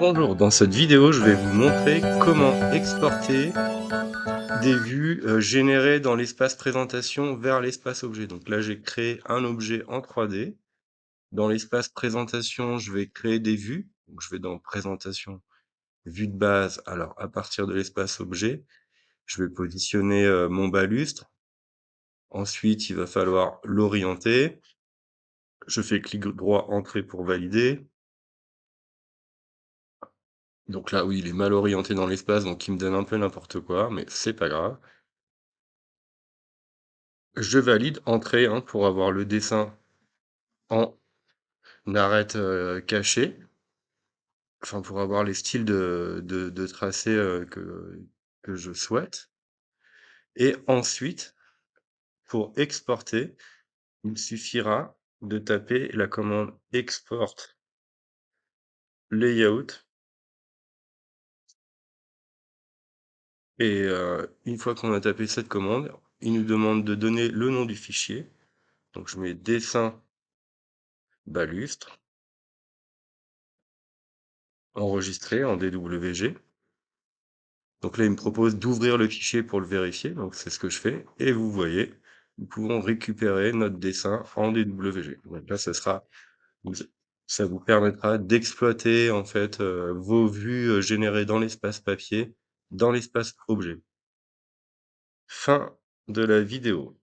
Bonjour, dans cette vidéo je vais vous montrer comment exporter des vues euh, générées dans l'espace présentation vers l'espace objet. Donc là j'ai créé un objet en 3D. Dans l'espace présentation je vais créer des vues. je vais dans présentation, vue de base. Alors à partir de l'espace objet, je vais positionner euh, mon balustre. Ensuite il va falloir l'orienter. Je fais clic droit entrée pour valider. Donc là, oui, il est mal orienté dans l'espace, donc il me donne un peu n'importe quoi, mais c'est pas grave. Je valide entrée hein, pour avoir le dessin en arête euh, cachée, enfin pour avoir les styles de, tracé euh, que, que je souhaite. Et ensuite, pour exporter, il me suffira de taper la commande export layout Et euh, une fois qu'on a tapé cette commande, il nous demande de donner le nom du fichier. Donc je mets dessin balustre, enregistré en DWG. Donc là, il me propose d'ouvrir le fichier pour le vérifier. Donc c'est ce que je fais. Et vous voyez, nous pouvons récupérer notre dessin en DWG. là, ça sera, vous permettra d'exploiter en fait euh, vos vues euh, générées dans l'espace papier dans l'espace objet. Fin de la vidéo.